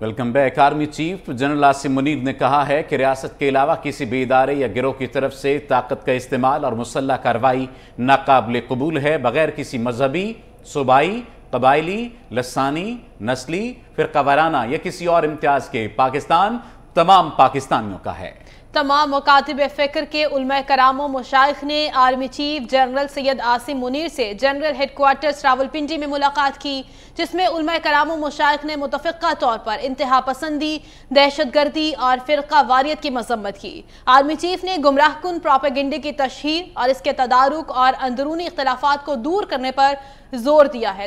welcome back army chief general Asim Munir ने कहा है कि रियासत के अलावा किसी भी इदारे या गिरोह की तरफ से ताकत का इस्तेमाल और मुसल्ह कार्रवाई नाकबले कबूल है बगैर किसी मजहबी सूबाई कबायली लसानी नस्ली फिर वाराना या किसी और इम्तियाज़ के पाकिस्तान तमाम पाकिस्तानियों का है तमाम मकातब फ़िक्र के उलमा कराम मुशाइ ने army chief general Syed Asim Munir से जनरल हेडकोार्टर्स रावलपिंडी में मुलाकात की जिसमें उलमा करामो मुशाइ ने मुतफ़ा तौर पर इंतहा पसंदी दहशत गर्दी और फ़िरका वारियत की मजम्मत की आर्मी चीफ ने गुमराह कन प्रापागेंडे की तशहर और इसके तदारक और अंदरूनी इख्तलाफा को दूर करने पर जोर दिया है